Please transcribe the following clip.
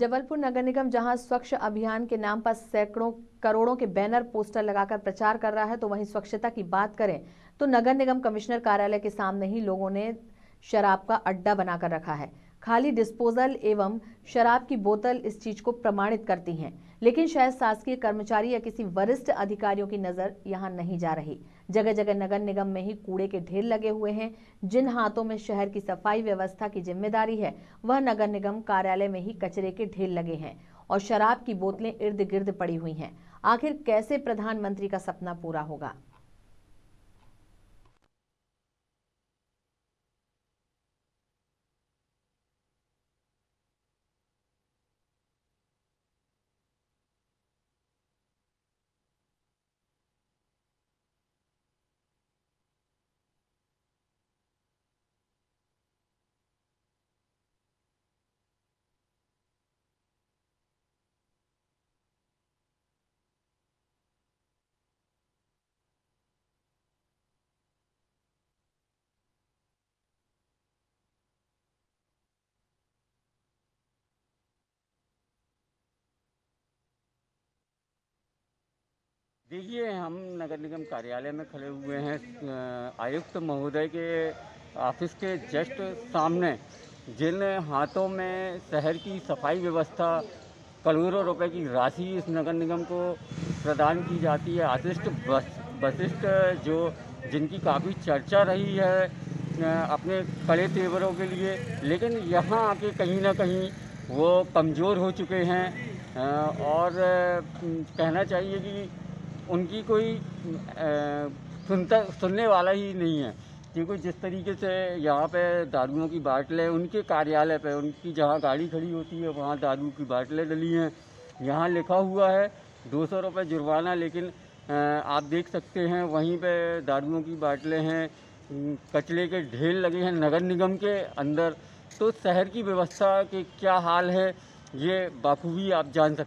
जबलपुर नगर निगम जहां स्वच्छ अभियान के नाम पर सैकड़ों करोड़ों के बैनर पोस्टर लगाकर प्रचार कर रहा है तो वहीं स्वच्छता की बात करें तो नगर निगम कमिश्नर कार्यालय के सामने ही लोगों ने शराब का अड्डा बनाकर रखा है खाली डिस्पोजल एवं शराब की बोतल इस चीज को प्रमाणित करती हैं लेकिन शायद शासकीय कर्मचारी या किसी वरिष्ठ अधिकारियों की नजर यहाँ नहीं जा रही जगह जगह नगर निगम में ही कूड़े के ढेर लगे हुए हैं जिन हाथों में शहर की सफाई व्यवस्था की जिम्मेदारी है वह नगर निगम कार्यालय में ही कचरे के ढेर लगे हैं और शराब की बोतलें इर्द गिर्द पड़ी हुई हैं आखिर कैसे प्रधानमंत्री का सपना पूरा होगा देखिए हम नगर निगम कार्यालय में खड़े हुए हैं आयुक्त महोदय के ऑफिस के जस्ट सामने जिन हाथों में शहर की सफाई व्यवस्था करोड़ों रुपए की राशि इस नगर निगम को प्रदान की जाती है आशिष्ट बस वशिष्ठ जो जिनकी काफ़ी चर्चा रही है अपने कड़े तेवरों के लिए लेकिन यहाँ आके कहीं ना कहीं वो कमज़ोर हो चुके हैं और कहना चाहिए कि उनकी कोई सुनता सुनने वाला ही नहीं है क्योंकि जिस तरीके से यहाँ पे दारुओं की बाटलें उनके कार्यालय पे उनकी जहाँ गाड़ी खड़ी होती है वहाँ दारू की बाटलें डली हैं यहाँ लिखा हुआ है दो सौ रुपये जुर्माना लेकिन आप देख सकते हैं वहीं पे दारुओं की बाटलें हैं कचरे के ढेर लगे हैं नगर निगम के अंदर तो शहर की व्यवस्था के क्या हाल है ये बाखूबी आप जान सकते